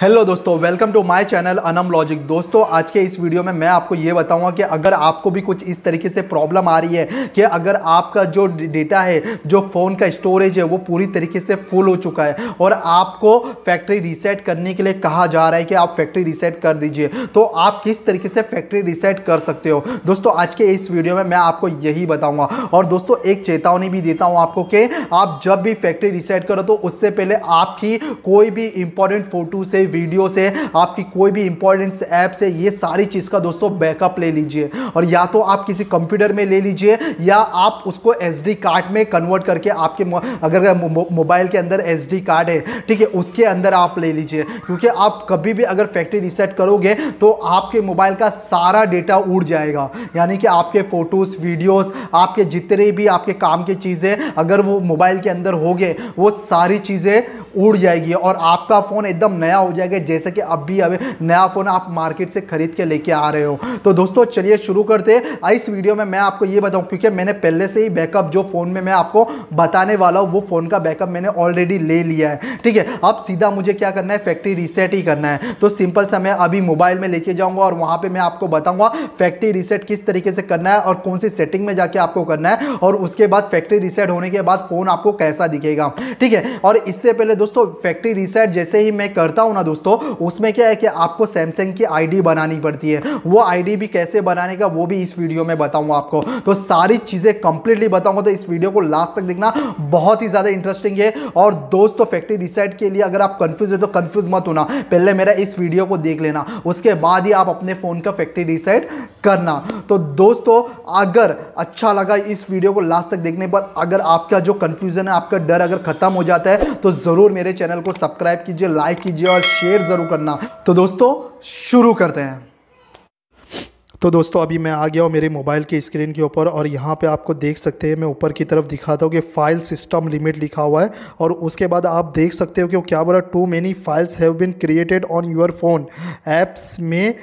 hello दोस्तों welcome to my channel Anam logic दोस्तों आज के इस वीडियो में मैं आपको ये बताऊंगा कि अगर आपको भी कुछ इस तरीके से प्रॉब्लम आ रही है कि अगर आपका जो डेटा है जो फ़ोन का स्टोरेज है वो पूरी तरीके से फुल हो चुका है और आपको फैक्ट्री रीसेट करने के लिए कहा जा रहा है कि आप फैक्ट्री रीसेट कर दीजिए तो आप किस तरीके से फैक्ट्री रीसेट कर सकते हो दोस्तों आज के इस वीडियो में मैं आपको यही बताऊँगा और दोस्तों एक चेतावनी भी देता हूँ आपको कि आप जब भी फैक्ट्री रीसेट करो तो उससे पहले आपकी कोई भी इंपॉर्टेंट फ़ोटो से गई वीडियो से आपकी कोई भी इंपॉर्टेंट ऐप से ये सारी चीज़ का दोस्तों बैकअप ले लीजिए और या तो आप किसी कंप्यूटर में ले लीजिए या आप उसको एस कार्ड में कन्वर्ट करके आपके अगर मोबाइल के अंदर एस कार्ड है ठीक है उसके अंदर आप ले लीजिए क्योंकि आप कभी भी अगर फैक्ट्री रिसेट करोगे तो आपके मोबाइल का सारा डेटा उड़ जाएगा यानी कि आपके फ़ोटोज़ वीडियोस आपके जितने भी आपके काम की चीज़ें अगर वो मोबाइल के अंदर हो गए वो सारी चीज़ें उड़ जाएगी और आपका फ़ोन एकदम नया हो जाएगा जैसे कि अब भी अभी नया फ़ोन आप मार्केट से खरीद के लेके आ रहे हो तो दोस्तों चलिए शुरू करते हैं इस वीडियो में मैं आपको ये बताऊँ क्योंकि मैंने पहले से ही बैकअप जो फ़ोन में मैं आपको बताने वाला हूँ वो फ़ोन का बैकअप मैंने ऑलरेडी ले लिया है ठीक है अब सीधा मुझे क्या करना है फैक्ट्री रीसेट ही करना है तो सिंपल सा मैं अभी मोबाइल में लेके जाऊँगा और वहाँ पर मैं आपको बताऊँगा फैक्ट्री रीसेट किस तरीके से करना है और कौन सी सेटिंग में जाके आपको करना है और उसके बाद फैक्ट्री रीसेट होने के बाद फ़ोन आपको कैसा दिखेगा ठीक है और इससे पहले दोस्तों फैक्ट्री रीसेट जैसे ही मैं करता हूँ ना दोस्तों उसमें क्या है कि आपको सैमसंग की आईडी बनानी पड़ती है वो आईडी भी कैसे बनाने का वो भी इस वीडियो में बताऊँगा आपको तो सारी चीज़ें कंप्लीटली बताऊँगा तो इस वीडियो को लास्ट तक देखना बहुत ही ज़्यादा इंटरेस्टिंग है और दोस्तों फैक्ट्री रीसेट के लिए अगर आप कन्फ्यूज है तो कन्फ्यूज मत होना पहले मेरा इस वीडियो को देख लेना उसके बाद ही आप अपने फ़ोन का फैक्ट्री रीसेट करना तो दोस्तों अगर अच्छा लगा इस वीडियो को लास्ट तक देखने पर अगर आपका जो कन्फ्यूज़न है आपका डर अगर खत्म हो जाता है तो ज़रूर मेरे चैनल को सब्सक्राइब कीजिए लाइक कीजिए और शेयर ज़रूर करना तो दोस्तों शुरू करते हैं तो दोस्तों अभी मैं आ गया हूँ मेरे मोबाइल के स्क्रीन के ऊपर और यहाँ पे आपको देख सकते हैं मैं ऊपर की तरफ दिखाता हूँ कि फाइल सिस्टम लिमिट लिखा हुआ है और उसके बाद आप देख सकते हो कि क्या बोला too many files have been created on your phone apps में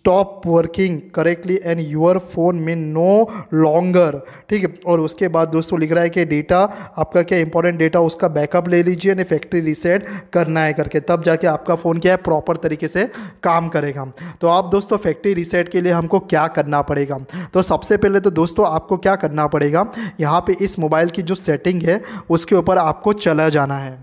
stop working correctly and your phone में नो लॉन्गर ठीक है और उसके बाद दोस्तों लिख रहा है कि डेटा आपका क्या इंपॉर्टेंट डेटा उसका बैकअप ले लीजिए एंड फैक्ट्री रीसेट करना है करके तब जाके आपका फ़ोन क्या है प्रॉपर तरीके से काम करेगा तो आप दोस्तों फैक्ट्री रीसेट के लिए हमको क्या करना पड़ेगा तो सबसे पहले तो दोस्तों आपको क्या करना पड़ेगा यहाँ पर इस मोबाइल की जो सेटिंग है उसके ऊपर आपको चला जाना है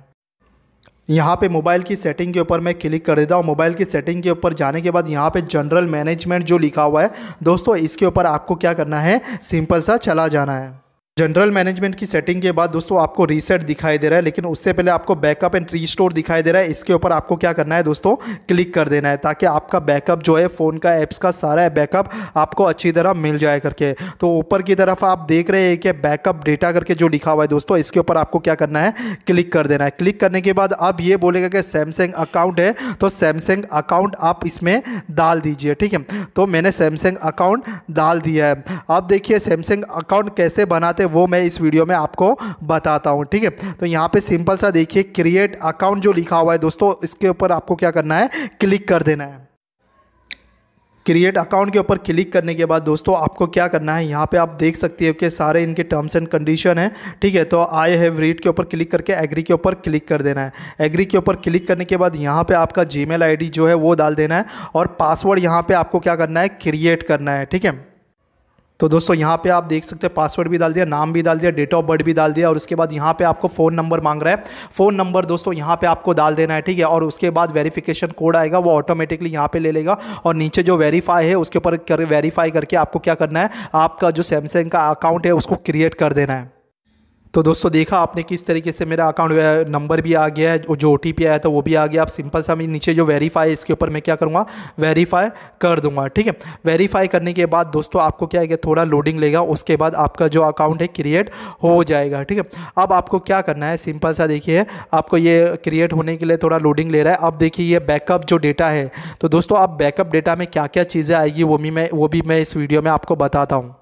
यहाँ पे मोबाइल की सेटिंग के ऊपर मैं क्लिक कर देता हूँ मोबाइल की सेटिंग के ऊपर जाने के बाद यहाँ पे जनरल मैनेजमेंट जो लिखा हुआ है दोस्तों इसके ऊपर आपको क्या करना है सिंपल सा चला जाना है जनरल मैनेजमेंट की सेटिंग के बाद दोस्तों आपको रीसेट दिखाई दे रहा है लेकिन उससे पहले आपको बैकअप एंड रीस्टोर दिखाई दे रहा है इसके ऊपर आपको क्या करना है दोस्तों क्लिक कर देना है ताकि आपका बैकअप जो है फ़ोन का ऐप्स का सारा बैकअप आपको अच्छी तरह मिल जाए करके तो ऊपर की तरफ आप देख रहे हैं कि बैकअप डेटा करके जो लिखा हुआ है दोस्तों इसके ऊपर आपको क्या करना है क्लिक कर देना है क्लिक करने के बाद अब ये बोलेगा कि सैमसंग अकाउंट है तो सैमसंग अकाउंट आप इसमें डाल दीजिए ठीक है तो मैंने सैमसंग अकाउंट डाल दिया है अब देखिए सैमसंग अकाउंट कैसे बनाते वो मैं इस वीडियो में आपको बताता हूँ ठीक है तो यहाँ पे सिंपल सा देखिए क्रिएट अकाउंट जो लिखा हुआ है दोस्तों इसके ऊपर आपको क्या करना है क्लिक कर देना है क्रिएट अकाउंट के ऊपर क्लिक करने के बाद दोस्तों आपको क्या करना है यहाँ पे आप देख सकते हो कि सारे इनके टर्म्स एंड कंडीशन है ठीक है तो आई हैव रीड के ऊपर क्लिक करके एग्री के ऊपर क्लिक कर देना है एग्री के ऊपर क्लिक करने के बाद यहाँ पे आपका जी मेल जो है वो डाल देना है और पासवर्ड यहाँ पर आपको क्या करना है क्रिएट करना है ठीक है तो दोस्तों यहाँ पे आप देख सकते हो पासवर्ड भी डाल दिया नाम भी डाल दिया डेट ऑफ बर्थ भी डाल दिया और उसके बाद यहाँ पे आपको फ़ोन नंबर मांग रहा है फ़ोन नंबर दोस्तों यहाँ पे आपको डाल देना है ठीक है और उसके बाद वेरिफिकेशन कोड आएगा वो ऑटोमेटिकली यहाँ पे ले लेगा और नीचे जो वेरीफाई है उसके ऊपर कर वेरीफाई करके आपको क्या करना है आपका जो सैमसंग का अकाउंट है उसको क्रिएट कर देना है तो दोस्तों देखा आपने किस तरीके से मेरा अकाउंट नंबर भी आ गया है जो ओ टी पी आया था वो भी आ गया आप सिंपल सा मैं नीचे जो वेरीफाई इसके ऊपर मैं क्या करूँगा वेरीफाई कर दूंगा ठीक है वेरीफाई करने के बाद दोस्तों आपको क्या है थोड़ा लोडिंग लेगा उसके बाद आपका जो अकाउंट है क्रिएट हो जाएगा ठीक है अब आपको क्या करना है सिंपल सा देखिए आपको ये क्रिएट होने के लिए थोड़ा लोडिंग ले रहा है अब देखिए ये बैकअप जो डेटा है तो दोस्तों आप बैकअप डेटा में क्या क्या चीज़ें आएगी वो भी मैं वो भी मैं इस वीडियो में आपको बताता हूँ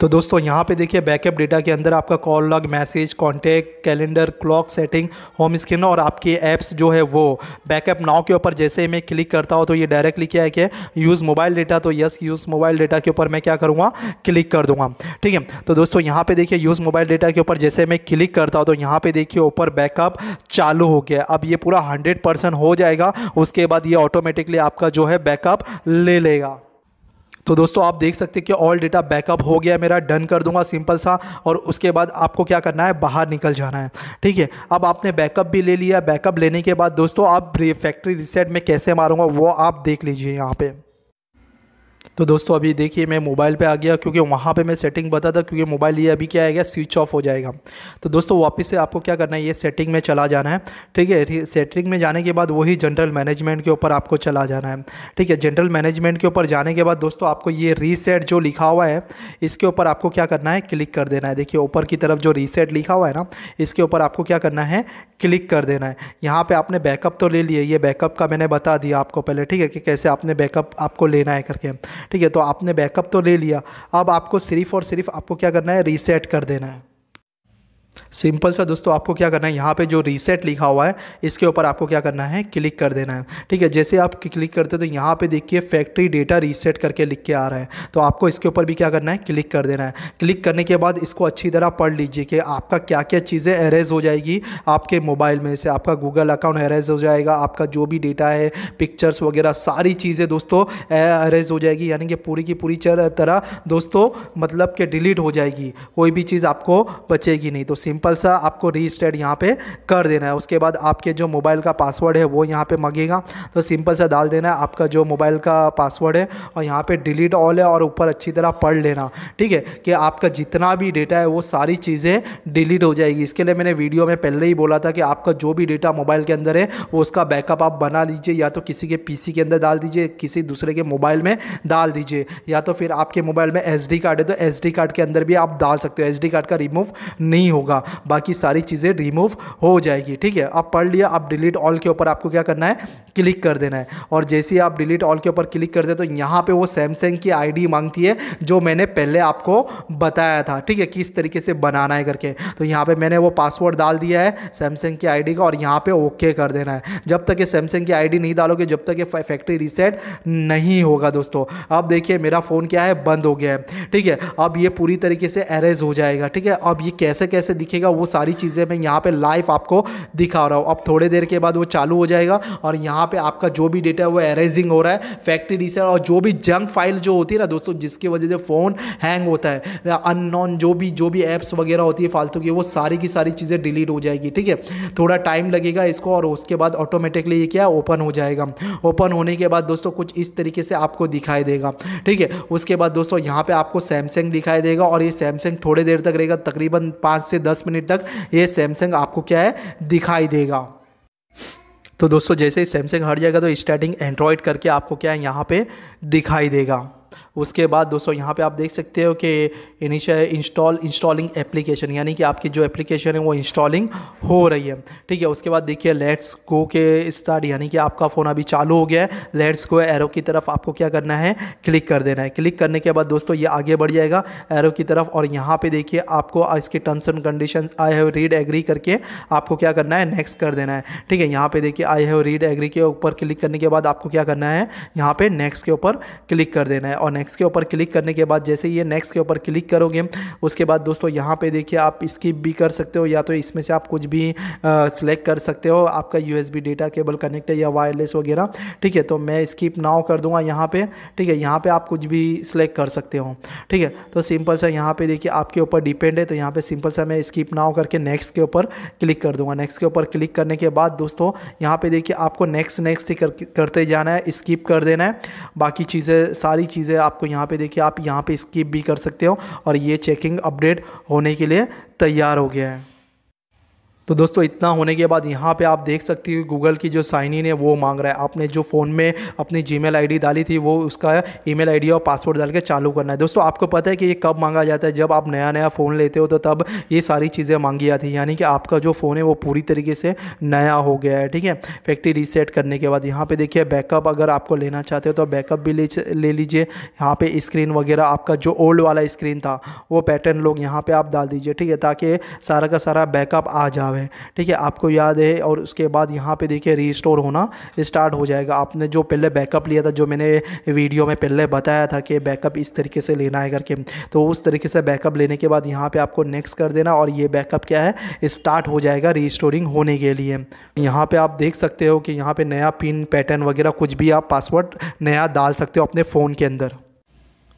तो दोस्तों यहाँ पे देखिए बैकअप डेटा के अंदर आपका call log message contact calendar clock setting home screen और आपके ऐप्स जो है वो बैकअप नाव के ऊपर जैसे मैं क्लिक करता हूँ तो ये डायरेक्टली क्या है कि यूज़ मोबाइल डेटा तो यस यूज़ मोबाइल डेटा के ऊपर मैं क्या करूँगा क्लिक कर दूँगा ठीक है तो दोस्तों यहाँ पर देखिए यूज़ मोबाइल डेटा के ऊपर जैसे मैं क्लिक करता हूँ तो यहाँ पर देखिए ऊपर बैकअप चालू हो गया अब ये पूरा हंड्रेड हो जाएगा उसके बाद ये ऑटोमेटिकली आपका जो है बैकअप ले लेगा तो दोस्तों आप देख सकते हैं कि ऑल डेटा बैकअप हो गया मेरा डन कर दूंगा सिंपल सा और उसके बाद आपको क्या करना है बाहर निकल जाना है ठीक है अब आपने बैकअप भी ले लिया बैकअप लेने के बाद दोस्तों आप फैक्ट्री रिसेट में कैसे मारूंगा वो आप देख लीजिए यहाँ पर तो दोस्तों अभी देखिए मैं मोबाइल पे आ गया क्योंकि वहाँ पे मैं सेटिंग बता था क्योंकि मोबाइल ये अभी क्या आएगा स्विच ऑफ हो जाएगा तो दोस्तों वापस से आपको क्या करना है ये सेटिंग में चला जाना है ठीक है सेटिंग में जाने के बाद वही जनरल मैनेजमेंट के ऊपर आपको चला जाना है ठीक है जनरल मैनेजमेंट के ऊपर जाने के बाद दोस्तों आपको ये रीसेट जो लिखा हुआ है इसके ऊपर आपको क्या करना है क्लिक कर देना है देखिए ऊपर की तरफ जो रीसेट लिखा हुआ है ना इसके ऊपर आपको क्या करना है क्लिक कर देना है यहाँ पर आपने बैकअप तो ले लिया ये बैकअप का मैंने बता दिया आपको पहले ठीक है कि कैसे आपने बैकअप आपको लेना है करके ठीक है तो आपने बैकअप तो ले लिया अब आपको सिर्फ और सिर्फ आपको क्या करना है रीसेट कर देना है सिंपल सा दोस्तों आपको क्या करना है यहाँ पे जो रीसेट लिखा हुआ है इसके ऊपर आपको क्या करना है क्लिक कर देना है ठीक है जैसे आप क्लिक करते तो यहाँ पे देखिए फैक्ट्री डेटा रीसेट करके लिख के आ रहा है तो आपको इसके ऊपर भी क्या करना है क्लिक कर देना है क्लिक करने के बाद इसको अच्छी तरह पढ़ लीजिए कि आपका क्या क्या चीज़ें एरेज हो जाएगी आपके मोबाइल में से आपका गूगल अकाउंट एरेज हो जाएगा आपका जो भी डेटा है पिक्चर्स वगैरह सारी चीज़ें दोस्तों एरेज हो जाएगी यानी कि पूरी की पूरी तरह दोस्तों मतलब कि डिलीट हो जाएगी कोई भी चीज़ आपको बचेगी नहीं तो सिंपल सा आपको रीस्टेट यहाँ पे कर देना है उसके बाद आपके जो मोबाइल का पासवर्ड है वो यहाँ पे मांगेगा तो सिंपल सा डाल देना है आपका जो मोबाइल का पासवर्ड है और यहाँ पे डिलीट ऑल है और ऊपर अच्छी तरह पढ़ लेना ठीक है कि आपका जितना भी डेटा है वो सारी चीज़ें डिलीट हो जाएगी इसके लिए मैंने वीडियो में पहले ही बोला था कि आपका जो भी डेटा मोबाइल के अंदर है वो उसका बैकअप आप बना लीजिए या तो किसी के पी के अंदर डाल दीजिए किसी दूसरे के मोबाइल में डाल दीजिए या तो फिर आपके मोबाइल में एस कार्ड है तो एस कार्ड के अंदर भी आप डाल सकते हो एस कार्ड का रिमूव नहीं होगा होगा बाकी सारी चीज़ें रिमूव हो जाएगी ठीक है अब पढ़ लिया अब डिलीट ऑल के ऊपर आपको क्या करना है क्लिक कर देना है और जैसे ही आप डिलीट ऑल के ऊपर क्लिक कर दे तो यहाँ पे वो सैमसंग की आईडी मांगती है जो मैंने पहले आपको बताया था ठीक है किस तरीके से बनाना है करके तो यहाँ पे मैंने वो पासवर्ड डाल दिया है सैमसंग की आईडी का और यहाँ पे ओके कर देना है जब तक ये सैमसंग की आईडी नहीं डालोगे जब तक ये फैक्ट्री रीसेट नहीं होगा दोस्तों अब देखिए मेरा फ़ोन क्या है बंद हो गया है ठीक है अब ये पूरी तरीके से अरेज हो जाएगा ठीक है अब ये कैसे कैसे दिखेगा वो सारी चीज़ें मैं यहाँ पे लाइव आपको दिखा रहा हूँ अब थोड़े देर के बाद वो चालू हो जाएगा और यहाँ पे आपका जो भी डेटा है वो एरेजिंग हो रहा है फैक्ट्री रीसेट और जो भी जंक फाइल जो होती है ना दोस्तों जिसकी वजह से फ़ोन हैंग होता है अननॉन जो भी जो भी एप्स वगैरह होती है फालतू की वो सारी की सारी चीज़ें डिलीट हो जाएगी ठीक है थोड़ा टाइम लगेगा इसको और उसके बाद ऑटोमेटिकली ये क्या ओपन हो जाएगा ओपन होने के बाद दोस्तों कुछ इस तरीके से आपको दिखाई देगा ठीक है उसके बाद दोस्तों यहाँ पर आपको सैमसंग दिखाई देगा और ये सैमसंग थोड़े देर तक रहेगा तकरीबन पाँच से दस दस मिनट तक ये सैमसंग आपको क्या है दिखाई देगा तो दोस्तों जैसे ही सैमसंग हट जाएगा तो स्टार्टिंग एंड्रॉयड करके आपको क्या है यहाँ पे दिखाई देगा उसके बाद दोस्तों यहाँ पे आप देख सकते हो कि इनिशियल इंस्टॉल इंस्टॉलिंग एप्लीकेशन यानी कि आपकी जो एप्लीकेशन है वो इंस्टॉलिंग हो रही है ठीक है उसके बाद देखिए लेट्स गो के स्टार्ट यानी कि आपका फ़ोन अभी चालू हो गया है लेट्स गो एरो की तरफ आपको क्या करना है क्लिक कर देना है क्लिक करने के बाद दोस्तों ये आगे बढ़ जाएगा एरो की तरफ और यहाँ पर देखिए आपको इसके terms and condition I have read agree करके आपको क्या करना है नेक्स्ट कर देना है ठीक है यहाँ पर देखिए आई हैव रीड एग्री के ऊपर क्लिक करने के बाद आपको क्या करना है यहाँ पे नेक्स्ट के ऊपर क्लिक कर देना है और नेक्स्ट के ऊपर क्लिक करने के बाद जैसे ये नेक्स्ट के ऊपर क्लिक करोगे उसके बाद दोस्तों यहाँ पे देखिए आप स्किप भी कर सकते हो या तो इसमें से आप कुछ भी सिलेक्ट कर सकते हो आपका यू डेटा केबल कनेक्ट है या वायरलेस वगैरह ठीक है तो मैं स्किप नाव कर दूंगा यहाँ पर ठीक है यहाँ पर आप कुछ भी सिलेक्ट कर सकते हो ठीक है तो सिंपल सा यहाँ पर देखिए आपके ऊपर डिपेंड है तो यहाँ पर सिंपल सा मैं स्किप नाव करके नेक्स्ट के ऊपर क्लिक कर दूंगा नेक्स्ट के ऊपर क्लिक करने के बाद दोस्तों यहाँ पे देखिए आपको नेक्स्ट नेक्स्ट करते जाना है स्किप कर देना है बाकी चीज़ें सारी चीज़ें आप आपको यहाँ पे देखिए आप यहाँ पे स्किप भी कर सकते हो और ये चेकिंग अपडेट होने के लिए तैयार हो गया है तो दोस्तों इतना होने के बाद यहाँ पे आप देख सकती हो गूगल की जो साइन इन है वो मांग रहा है आपने जो फ़ोन में अपनी जी मेल डाली थी वो उसका ईमेल आईडी और पासवर्ड डाल के चालू करना है दोस्तों आपको पता है कि ये कब मांगा जाता है जब आप नया नया फ़ोन लेते हो तो तब ये सारी चीज़ें मांगी जाती है यानी कि आपका जो फ़ोन है वो पूरी तरीके से नया हो गया है ठीक है फैक्ट्री रीसेट करने के बाद यहाँ पर देखिए बैकअप अगर आपको लेना चाहते हो तो बैकअप भी ले, ले लीजिए यहाँ पर स्क्रीन वगैरह आपका जो ओल्ड वाला स्क्रीन था वो पैटर्न लोग यहाँ पर आप डाल दीजिए ठीक है ताकि सारा का सारा बैकअप आ जाए किताब है ठीक है आपको याद है और उसके बाद यहाँ पे देखिए रीस्टोर होना स्टार्ट हो जाएगा आपने जो पहले बैकअप लिया था जो मैंने वीडियो में पहले बताया था कि बैकअप इस तरीके से लेना है करके तो उस तरीके से बैकअप लेने के बाद यहाँ पर आपको नेक्स्ट कर देना और ये बैकअप क्या है स्टार्ट हो जाएगा रीस्टोरिंग होने के लिए यहाँ पर आप देख सकते हो कि यहाँ पर नया पिन पैटर्न वगैरह कुछ भी आप पासवर्ड नया डाल सकते हो अपने फ़ोन के अंदर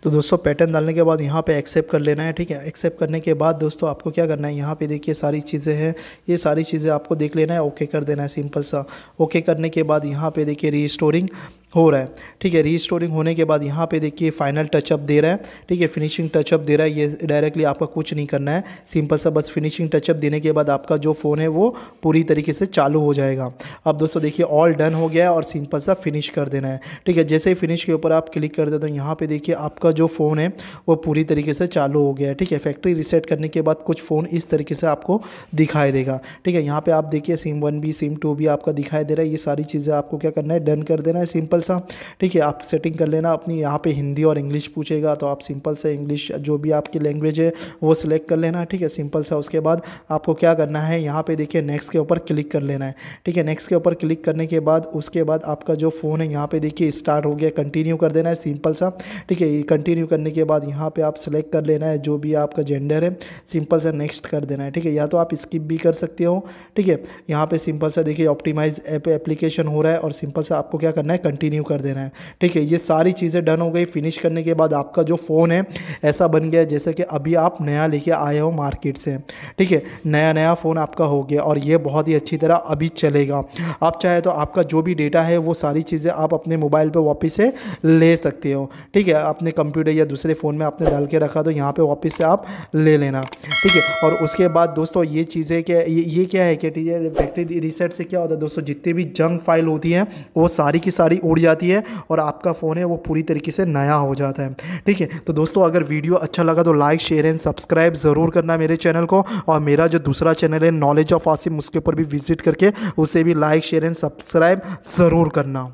तो दोस्तों पैटर्न डालने के बाद यहाँ पे एक्सेप्ट कर लेना है ठीक है एक्सेप्ट करने के बाद दोस्तों आपको क्या करना है यहाँ पे देखिए सारी चीज़ें हैं ये सारी चीज़ें आपको देख लेना है ओके कर देना है सिंपल सा ओके करने के बाद यहाँ पे देखिए रीस्टोरिंग हो रहा है ठीक है री होने के बाद यहाँ पे देखिए फाइनल टचअप दे रहा है ठीक है फिनिशिंग टचअप दे रहा है ये डायरेक्टली आपका कुछ नहीं करना है सिंपल सा बस फिनिशिंग टचअप देने के बाद आपका जो फ़ोन है वो पूरी तरीके से चालू हो जाएगा अब दोस्तों देखिए ऑल डन हो गया है और सिंपल सा फिनिश कर देना है ठीक है जैसे ही फिनिश के ऊपर आप क्लिक कर देते तो यहाँ पर देखिए आपका जो फ़ोन है वो पूरी तरीके से चालू हो गया है ठीक है फैक्ट्री रिसेट करने के बाद कुछ फ़ोन इस तरीके से आपको दिखाई देगा ठीक है यहाँ पर आप देखिए सिम वन भी सिम टू भी आपका दिखाई दे रहा है ये सारी चीज़ें आपको क्या करना है डन कर देना है सिंपल सिंपल सा ठीक है आप सेटिंग कर लेना अपनी यहाँ पे हिंदी और इंग्लिश पूछेगा तो आप सिंपल से इंग्लिश जो भी आपकी लैंग्वेज है वो सिलेक्ट कर लेना ठीक है सिंपल सा उसके बाद आपको क्या करना है यहाँ पे देखिए नेक्स्ट के ऊपर क्लिक कर लेना है ठीक है नेक्स्ट के ऊपर क्लिक करने के बाद उसके बाद आपका जो फ़ोन है यहाँ पे देखिए स्टार्ट हो गया कंटिन्यू कर देना है सिंपल सा ठीक है कंटिन्यू करने के बाद यहाँ पे आप सेलेक्ट कर लेना है जो भी आपका जेंडर है सिंपल सा नेक्स्ट कर देना है ठीक है या तो आप स्किप भी कर सकते हो ठीक है यहाँ पर सिंपल सा देखिए ऑप्टिमाइज एप्लीकेशन हो रहा है और सिंपल सा आपको क्या करना है कंटिन्यू कंटिन्यू कर देना है ठीक है ये सारी चीज़ें डन हो गई फिनिश करने के बाद आपका जो फ़ोन है ऐसा बन गया जैसे कि अभी आप नया लेके आए हो मार्केट से ठीक है नया नया फ़ोन आपका हो गया और ये बहुत ही अच्छी तरह अभी चलेगा आप चाहे तो आपका जो भी डेटा है वो सारी चीज़ें आप अपने मोबाइल पर वापस से ले सकते हो ठीक है अपने कंप्यूटर या दूसरे फ़ोन में आपने डाल के रखा तो यहाँ पर वापस से आप ले लेना ठीक है और उसके बाद दोस्तों ये चीज़ें क्या ये, क्या है कि ठीक है फैक्ट्री रिसेट से क्या होता है दोस्तों जितनी भी जंग फाइल होती है वो सारी की सारी उड़ उड़ जाती है और आपका फ़ोन है वो पूरी तरीके से नया हो जाता है ठीक है तो दोस्तों अगर वीडियो अच्छा लगा तो लाइक शेयर एंड सब्सक्राइब ज़रूर करना मेरे चैनल को और मेरा जो दूसरा चैनल है नॉलेज ऑफ आसिम उसके ऊपर भी विजिट करके उसे भी लाइक शेयर एंड सब्सक्राइब ज़रूर करना